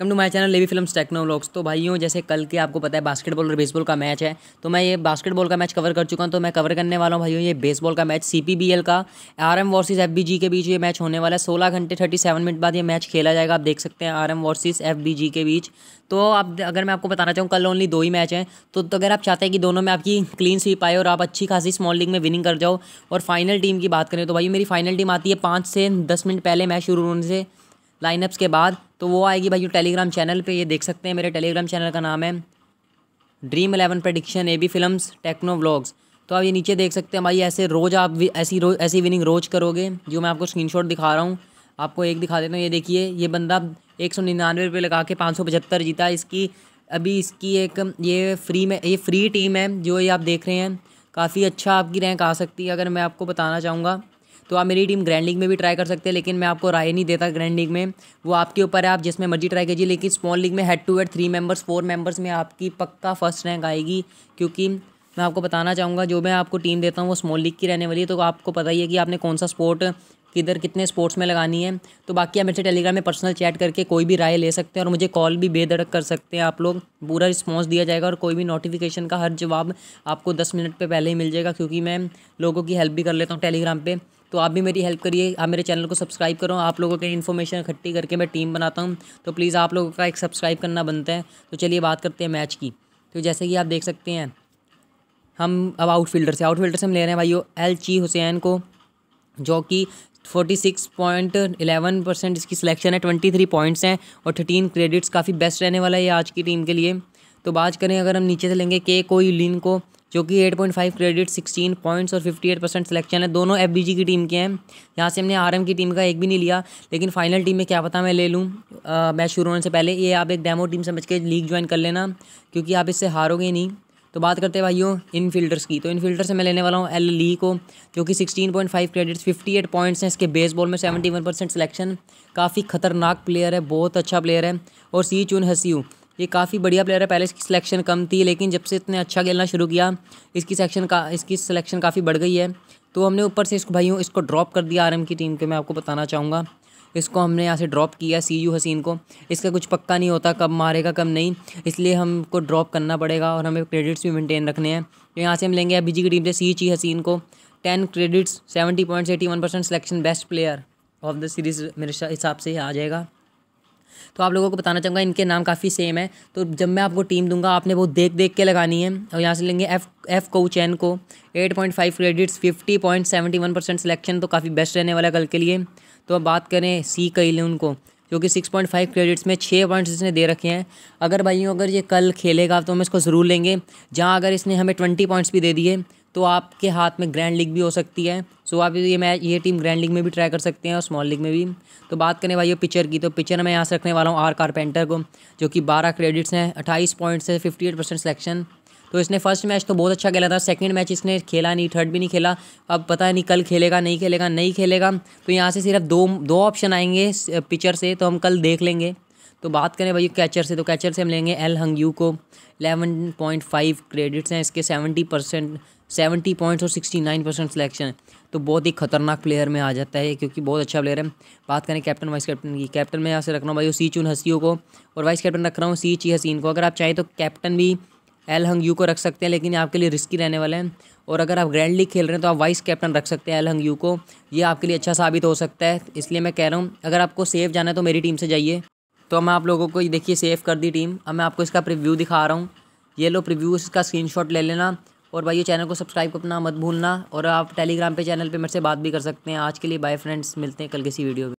come to my channel Levi Films Techno Blogs तो भाइयों जैसे कल के आपको पता है बास्केटबॉल और बेसबॉल का मैच है तो मैं ये बास्केटबॉल का मैच कवर कर चुका हूँ तो मैं कवर करने वाला हूँ भाइयों ये बेसबॉल का मैच सीपीबीएल का आर एम वर्सेज एफ के बीच ये मैच होने वाला है सोलह घंटे थर्टी सेवन मिनट बाद ये मैच खेला जाएगा आप देख सकते हैं आर एम वर्सेज एफ के बीच तो आप अगर मैं आपको बताना चाहूँ कल ओनली दो ही मैच हैं तो, तो अगर आप चाहते हैं कि दोनों में आपकी क्लीन स्वीप आए और आप अच्छी खासी स्मॉल लीग में विनिंग कर जाओ और फाइनल टीम की बात करें तो भाई मेरी फाइनल टीम आती है पाँच से दस मिनट पहले मैच शुरू होने से लाइनअप्स के बाद तो वो आएगी भाई टेलीग्राम चैनल पे ये देख सकते हैं मेरे टेलीग्राम चैनल का नाम है Dream Eleven prediction A B Film Techno Vlogs तो आप ये नीचे देख सकते हैं भाई ऐसे रोज़ आप ऐसी रोज ऐसी विनिंग रोज करोगे जो मैं आपको स्क्रीन दिखा रहा हूँ आपको एक दिखा देता हूँ ये देखिए ये बंदा एक सौ निन्यानवे रुपये लगा के पाँच सौ पचहत्तर जीता इसकी अभी इसकी एक ये फ्री में ये फ्री टीम है जो ये आप देख रहे हैं काफ़ी अच्छा आपकी रैंक आ सकती है अगर मैं आपको बताना चाहूँगा तो आप मेरी टीम ग्रैंड लीग में भी ट्राई कर सकते हैं लेकिन मैं आपको राय नहीं देता ग्रैंड लीग में वो आपके ऊपर है आप जिसमें मर्जी ट्राई कीजिए लेकिन स्मॉल लीग में head to head three members four members में आपकी पक्का फर्स्ट रैंक आएगी क्योंकि मैं आपको बताना चाहूँगा जो मैं आपको टीम देता हूँ वो स्मॉल लीग की रहने वाली है तो आपको पता ही है कि आपने कौन सा स्पोर्ट किधर कितने स्पोर्ट्स में लगानी है तो बाकी आप मेरे से टेलीग्राम में पर्सनल चैट करके कोई भी राय ले सकते हैं और मुझे कॉल भी बेधड़क कर सकते हैं आप लोग पूरा रिस्पॉन्स दिया जाएगा और कोई भी नोटिफिकेशन का हर जवाब आपको दस मिनट पर पहले ही मिल जाएगा क्योंकि मैं लोगों की हेल्प भी कर लेता हूँ टेलीग्राम पर तो आप भी मेरी हेल्प करिए आप मेरे चैनल को सब्सक्राइब करो आप लोगों के इन्फॉर्मेशन इकट्ठी करके मैं टीम बनाता हूँ तो प्लीज़ आप लोगों का एक सब्सक्राइब करना बनता है तो चलिए बात करते हैं मैच की तो जैसे कि आप देख सकते हैं हम अब आउटफील्डर से आउटफील्डर से हम ले रहे हैं भाई एल ची हुसैन को जो कि forty six point eleven percent इसकी सिलेक्शन है ट्वेंटी थ्री पॉइंट्स हैं और थर्टीन क्रेडिट्स काफ़ी बेस्ट रहने वाला है ये आज की टीम के लिए तो बात करें अगर हम नीचे से लेंगे के को लिन को जो कि eight point five credit sixteen points और फिफ्टी एट परसेंट सिलेक्शन है दोनों एफ की टीम के हैं यहाँ से हमने आर की टीम का एक भी नहीं लिया लेकिन फाइनल टीम में क्या पता मैं ले लूँ मैच शुरू होने से पहले ये आप एक डेमो टीम समझ के लीग ज्वाइन कर लेना क्योंकि आप इससे हारोगे नहीं तो बात करते हैं भाइयों इन फील्डर्स की तो इन फील्डर से मैं लेने वाला हूँ एल ली को जो कि 16.5 क्रेडिट्स 58 पॉइंट्स हैं इसके बेसबॉल में 71 परसेंट सिलेक्शन काफ़ी खतरनाक प्लेयर है बहुत अच्छा प्लेयर है और सी चुन हसीू ये काफ़ी बढ़िया प्लेयर है पहले इसकी सिलेक्शन कम थी लेकिन जब से इतने अच्छा खेलना शुरू किया इसकी सेक्शन का इसकी सिलेक्शन काफ़ी बढ़ गई है तो हमने ऊपर से इसको भाइयों इसको ड्रॉप कर दिया आरएम की टीम के मैं आपको बताना चाहूँगा इसको हमने यहाँ से ड्रॉप किया सी यू हसीन को इसका कुछ पक्का नहीं होता कब मारेगा कब नहीं इसलिए हमको ड्रॉप करना पड़ेगा और हमें क्रेडिट्स भी मेनटेन रखने हैं तो यहाँ से हम लेंगे अभी जी की टीम से सी ची हसीन को ten credits seventy points eighty one percent selection best player of the series मेरे हिसाब से आ जाएगा तो आप लोगों को बताना चाहूँगा इनके नाम काफ़ी सेम है तो जब मैं आपको टीम दूंगा आपने वो देख देख के लगानी है और यहाँ से लेंगे एफ एफ कोचैन को eight point five credits fifty point seventy one percent selection तो काफ़ी बेस्ट रहने वाला है कल के लिए तो अब बात करें सी कई लें उनको जो कि सिक्स पॉइंट फाइव क्रेडिट्स में छः पॉइंट्स इसने दे रखे हैं अगर भाइयों अगर ये कल खेलेगा तो हम इसको ज़रूर लेंगे जहाँ अगर इसने हमें ट्वेंटी पॉइंट्स भी दे दिए तो आपके हाथ में ग्रैंड लीग भी हो सकती है सो आप ये मैच ये टीम ग्रैंड लीग में भी ट्राई कर सकते हैं और स्मॉल लीग में भी तो बात करें भाई पिक्चर की तो पिक्चर मैं यहाँ से रखने वाला हूँ आर कारपेंटर को जो कि बारह क्रेडिट्स हैं अट्ठाईस पॉइंट्स है फिफ्टी एट परसेंट सिलेक्शन तो इसने फर्स्ट मैच तो बहुत अच्छा खेला था सेकंड मैच इसने खेला नहीं थर्ड भी नहीं खेला अब पता नहीं कल खेलेगा नहीं खेलेगा नहीं खेलेगा तो यहाँ से सिर्फ दो दो ऑप्शन आएंगे पिचर से तो हम कल देख लेंगे तो बात करें भाई कैचर से तो कैचर से हम लेंगे एल हंगयू को 11.5 क्रेडिट्स हैं इसके 70 परसेंट सेवेंटी पॉइंट्स और सिक्सटी नाइन परसेंट सिलेक्शन है तो बहुत ही खतरनाक प्लेयर में आ जाता है क्योंकि बहुत अच्छा प्लेयर है बात करें कैप्टन वाइस कैप्टन की कैप्टन में यहाँ से रख रहा हूँ भाई सी चुन हसीियों को और वाइस कैप्टन रख रहा हूँ सी ची हसीन को अगर आप चाहें तो कैप्टन भी एल हंग यू को रख सकते हैं लेकिन आपके लिए रिस्की रहने वाले हैं और अगर आप ग्रैंड लीग खेल रहे हैं तो आप वाइस कैप्टन रख सकते हैं एल हंग यू को ये आपके लिए अच्छा साबित हो सकता है इसलिए मैं कह रहा हूँ अगर आपको सेफ जाना है तो मेरी टीम से जाइए तो मैं आप लोगों को देखिए सेफ़ कर दी टीम अब मैं आपको इसका प्रिव्यू दिखा रहा हूँ ये लो प्रिव्यू इसका स्क्रीन ले लेना और भाई ये चैनल को सब्सक्राइब करना मत भूलना और आप टेलीग्राम पे चैनल पे मेरे से बात भी कर सकते हैं आज के लिए बाय फ्रेंड्स मिलते हैं कल किसी वीडियो में